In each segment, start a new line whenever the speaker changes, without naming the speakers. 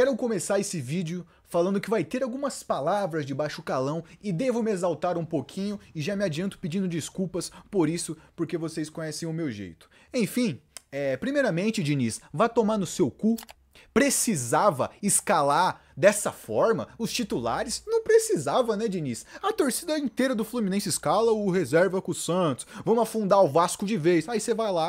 Quero começar esse vídeo falando que vai ter algumas palavras de baixo calão e devo me exaltar um pouquinho e já me adianto pedindo desculpas por isso, porque vocês conhecem o meu jeito. Enfim, é, primeiramente, Diniz, vá tomar no seu cu. Precisava escalar dessa forma os titulares? Não precisava, né, Diniz? A torcida inteira do Fluminense escala o reserva com o Santos. Vamos afundar o Vasco de vez. Aí você vai lá,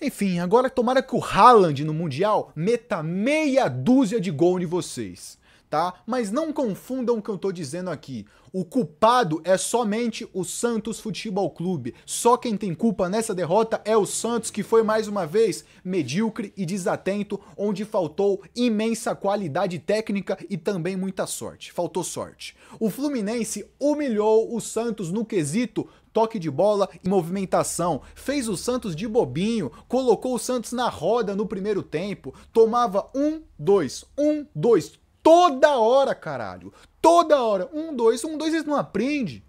enfim, agora tomara que o Haaland no Mundial meta meia dúzia de gol de vocês tá? Mas não confundam o que eu tô dizendo aqui. O culpado é somente o Santos Futebol Clube. Só quem tem culpa nessa derrota é o Santos, que foi mais uma vez medíocre e desatento, onde faltou imensa qualidade técnica e também muita sorte. Faltou sorte. O Fluminense humilhou o Santos no quesito toque de bola e movimentação. Fez o Santos de bobinho, colocou o Santos na roda no primeiro tempo, tomava um, dois, um, dois Toda hora, caralho. Toda hora. Um, dois, um, dois, eles não aprendem.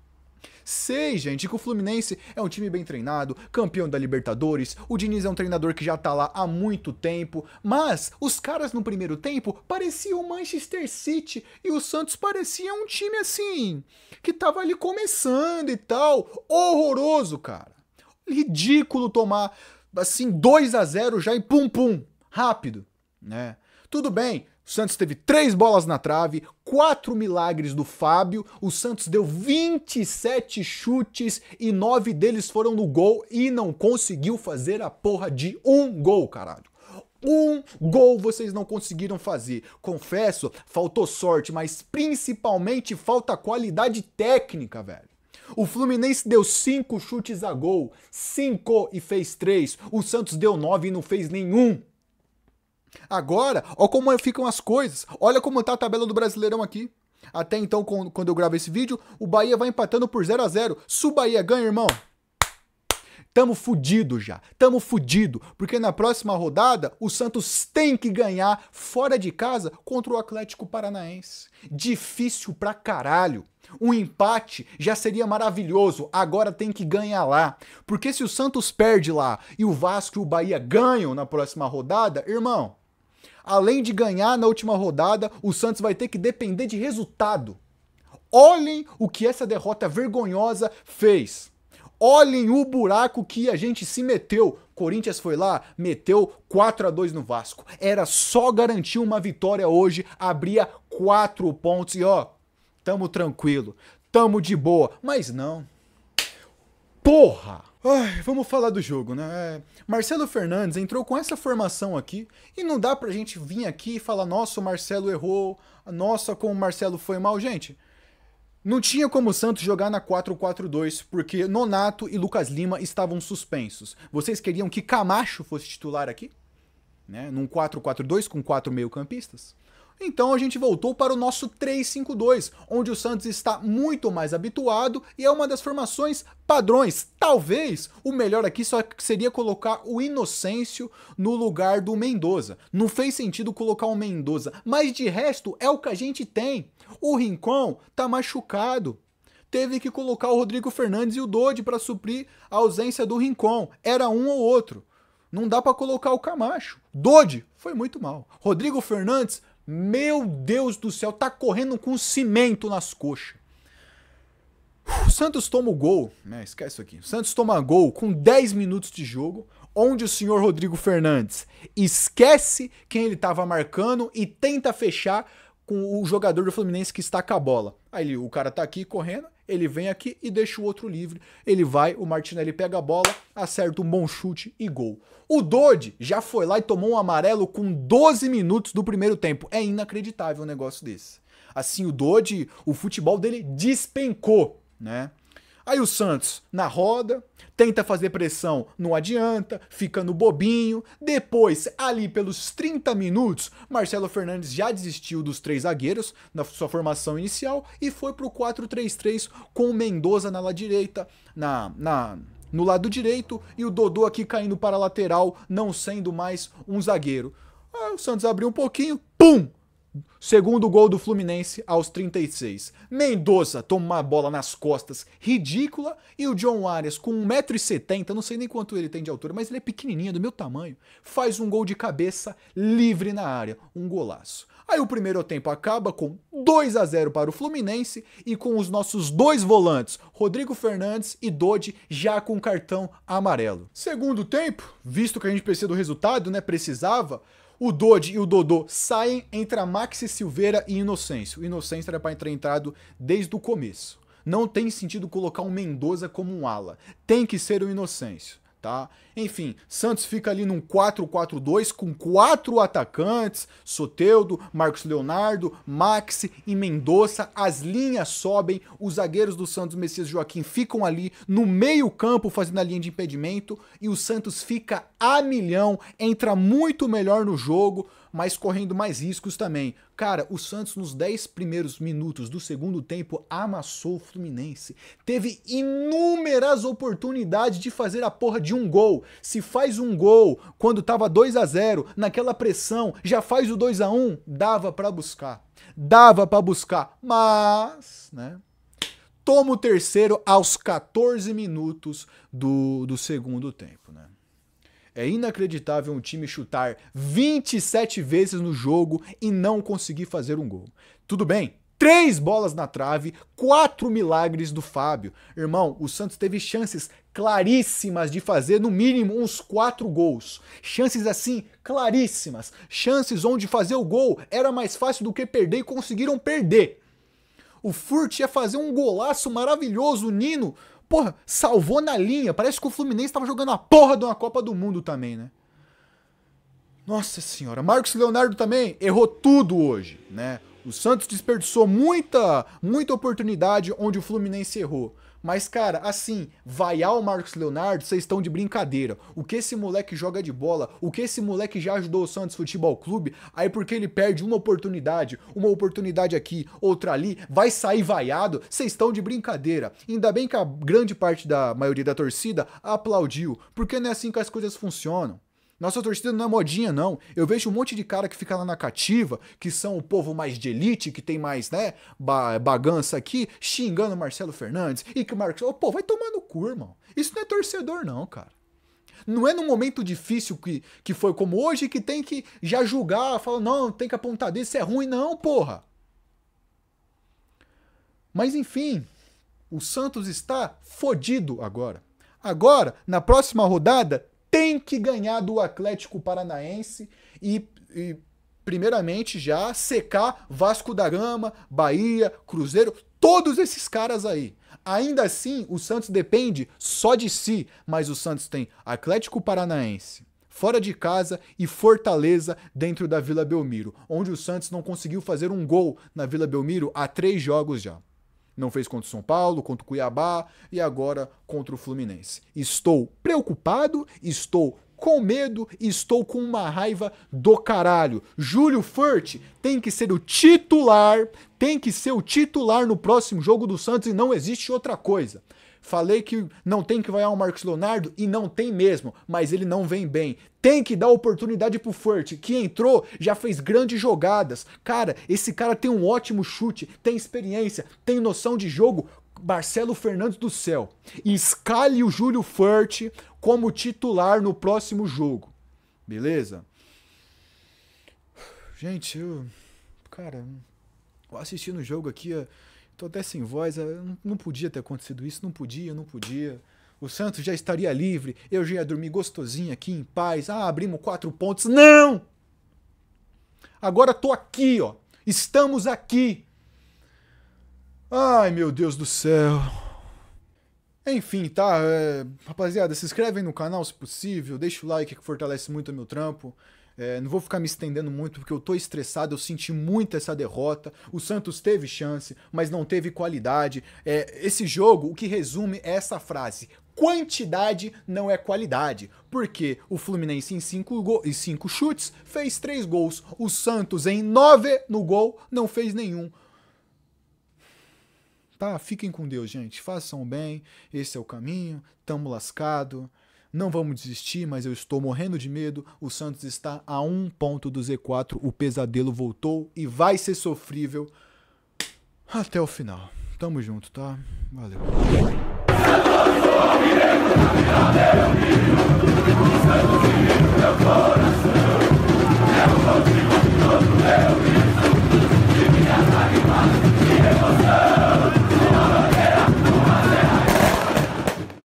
Sei, gente, que o Fluminense é um time bem treinado, campeão da Libertadores, o Diniz é um treinador que já tá lá há muito tempo, mas os caras no primeiro tempo pareciam o Manchester City e o Santos parecia um time assim, que tava ali começando e tal. Horroroso, cara. Ridículo tomar assim 2 a 0 já e pum pum, rápido né? Tudo bem, o Santos teve três bolas na trave, quatro milagres do Fábio, o Santos deu 27 chutes e nove deles foram no gol e não conseguiu fazer a porra de um gol, caralho. Um gol vocês não conseguiram fazer. Confesso, faltou sorte, mas principalmente falta qualidade técnica, velho. O Fluminense deu cinco chutes a gol, cinco e fez três. O Santos deu nove e não fez nenhum. Agora, olha como ficam as coisas. Olha como está a tabela do Brasileirão aqui. Até então, quando eu gravo esse vídeo, o Bahia vai empatando por 0 a 0 Se o Bahia ganha, irmão, tamo fudido já. Tamo fudido. Porque na próxima rodada, o Santos tem que ganhar fora de casa contra o Atlético Paranaense. Difícil pra caralho. Um empate já seria maravilhoso, agora tem que ganhar lá. Porque se o Santos perde lá e o Vasco e o Bahia ganham na próxima rodada, irmão, Além de ganhar na última rodada, o Santos vai ter que depender de resultado. Olhem o que essa derrota vergonhosa fez. Olhem o buraco que a gente se meteu. Corinthians foi lá, meteu 4 a 2 no Vasco. Era só garantir uma vitória hoje, abria 4 pontos e ó, tamo tranquilo, tamo de boa. Mas não. Porra! Ai, vamos falar do jogo, né? É, Marcelo Fernandes entrou com essa formação aqui e não dá pra gente vir aqui e falar: nossa, o Marcelo errou, nossa, como o Marcelo foi mal. Gente, não tinha como o Santos jogar na 4-4-2 porque Nonato e Lucas Lima estavam suspensos. Vocês queriam que Camacho fosse titular aqui? Né? Num 4-4-2 com quatro meio-campistas? Então a gente voltou para o nosso 3-5-2, onde o Santos está muito mais habituado e é uma das formações padrões. Talvez o melhor aqui só seria colocar o Inocêncio no lugar do Mendoza. Não fez sentido colocar o Mendoza, mas de resto é o que a gente tem. O Rincon tá machucado, teve que colocar o Rodrigo Fernandes e o Dodi para suprir a ausência do Rincon. Era um ou outro. Não dá para colocar o Camacho. Dodi foi muito mal. Rodrigo Fernandes meu Deus do céu, tá correndo com cimento nas coxas. O Santos toma o gol, né? Esquece isso aqui. O Santos toma gol com 10 minutos de jogo, onde o senhor Rodrigo Fernandes esquece quem ele estava marcando e tenta fechar com o jogador do Fluminense que está com a bola. Aí ele, o cara tá aqui correndo, ele vem aqui e deixa o outro livre. Ele vai, o Martinelli pega a bola, acerta um bom chute e gol. O Dodi já foi lá e tomou um amarelo com 12 minutos do primeiro tempo. É inacreditável um negócio desse. Assim, o Dodi, o futebol dele despencou, né? Aí o Santos na roda, tenta fazer pressão, não adianta, fica no bobinho. Depois, ali pelos 30 minutos, Marcelo Fernandes já desistiu dos três zagueiros na sua formação inicial e foi pro 4-3-3 com o Mendoza na lá direita, na, na no lado direito e o Dodô aqui caindo para a lateral, não sendo mais um zagueiro. Aí o Santos abriu um pouquinho, pum! Segundo gol do Fluminense aos 36. Mendoza toma uma bola nas costas ridícula e o John Arias com 1,70m, não sei nem quanto ele tem de altura, mas ele é pequenininho, do meu tamanho, faz um gol de cabeça livre na área, um golaço. Aí o primeiro tempo acaba com 2 a 0 para o Fluminense e com os nossos dois volantes, Rodrigo Fernandes e Dodi, já com cartão amarelo. Segundo tempo, visto que a gente precisa do resultado, né, precisava, o Dodge e o Dodô saem, entre a Maxi Silveira e Inocêncio. Inocêncio era para entrar entrado desde o começo. Não tem sentido colocar um Mendoza como um ala. Tem que ser o Inocêncio tá? Enfim, Santos fica ali num 4-4-2 com quatro atacantes, Soteudo, Marcos Leonardo, Maxi e Mendonça, as linhas sobem, os zagueiros do Santos, Messias Joaquim ficam ali no meio campo fazendo a linha de impedimento e o Santos fica a milhão, entra muito melhor no jogo, mas correndo mais riscos também. Cara, o Santos nos 10 primeiros minutos do segundo tempo amassou o Fluminense. Teve inúmeras oportunidades de fazer a porra de um gol. Se faz um gol quando tava 2 a 0, naquela pressão, já faz o 2 a 1, dava para buscar. Dava para buscar, mas, né? Toma o terceiro aos 14 minutos do, do segundo tempo, né? É inacreditável um time chutar 27 vezes no jogo e não conseguir fazer um gol. Tudo bem, três bolas na trave, quatro milagres do Fábio. Irmão, o Santos teve chances claríssimas de fazer no mínimo uns quatro gols. Chances assim claríssimas, chances onde fazer o gol era mais fácil do que perder e conseguiram perder. O Furt ia fazer um golaço maravilhoso, o Nino porra, salvou na linha. Parece que o Fluminense tava jogando a porra de uma Copa do Mundo também, né? Nossa senhora, Marcos Leonardo também errou tudo hoje, né? O Santos desperdiçou muita, muita oportunidade onde o Fluminense errou. Mas, cara, assim, vaiar o Marcos Leonardo, vocês estão de brincadeira. O que esse moleque joga de bola, o que esse moleque já ajudou o Santos Futebol Clube, aí porque ele perde uma oportunidade, uma oportunidade aqui, outra ali, vai sair vaiado, vocês estão de brincadeira. Ainda bem que a grande parte da maioria da torcida aplaudiu, porque não é assim que as coisas funcionam. Nossa torcida não é modinha, não. Eu vejo um monte de cara que fica lá na cativa, que são o povo mais de elite, que tem mais, né, ba bagança aqui, xingando Marcelo Fernandes e que o Marcos. Oh, pô, vai tomando cu, irmão. Isso não é torcedor, não, cara. Não é num momento difícil que, que foi como hoje que tem que já julgar, falar, não, tem que apontar desse, é ruim, não, porra. Mas enfim, o Santos está fodido agora. Agora, na próxima rodada, tem que ganhar do Atlético Paranaense e, e primeiramente já secar Vasco da Gama, Bahia, Cruzeiro, todos esses caras aí. Ainda assim, o Santos depende só de si, mas o Santos tem Atlético Paranaense fora de casa e Fortaleza dentro da Vila Belmiro, onde o Santos não conseguiu fazer um gol na Vila Belmiro há três jogos já. Não fez contra o São Paulo, contra o Cuiabá e agora contra o Fluminense. Estou preocupado, estou com medo estou com uma raiva do caralho. Júlio Furt tem que ser o titular, tem que ser o titular no próximo jogo do Santos e não existe outra coisa. Falei que não tem que vaiar o Marcos Leonardo e não tem mesmo, mas ele não vem bem. Tem que dar oportunidade pro Furt, que entrou, já fez grandes jogadas. Cara, esse cara tem um ótimo chute, tem experiência, tem noção de jogo. Marcelo Fernandes do céu, escale o Júlio Furt como titular no próximo jogo. Beleza? Gente, eu. Cara, assistindo o jogo aqui. Eu Tô até sem voz, não podia ter acontecido isso, não podia, não podia. O Santos já estaria livre, eu já ia dormir gostosinho aqui em paz. Ah, abrimos quatro pontos. Não! Agora tô aqui, ó. Estamos aqui. Ai, meu Deus do céu. Enfim, tá? É... Rapaziada, se inscrevem no canal se possível, deixa o like que fortalece muito o meu trampo. É, não vou ficar me estendendo muito porque eu tô estressado, eu senti muito essa derrota. O Santos teve chance, mas não teve qualidade. É, esse jogo, o que resume é essa frase: quantidade não é qualidade. Porque o Fluminense em 5 e cinco chutes fez 3 gols. O Santos em 9 no gol não fez nenhum. Tá? Fiquem com Deus, gente. Façam bem. Esse é o caminho. Tamo lascado. Não vamos desistir, mas eu estou morrendo de medo. O Santos está a um ponto do Z4. O pesadelo voltou e vai ser sofrível até o final. Tamo junto, tá? Valeu.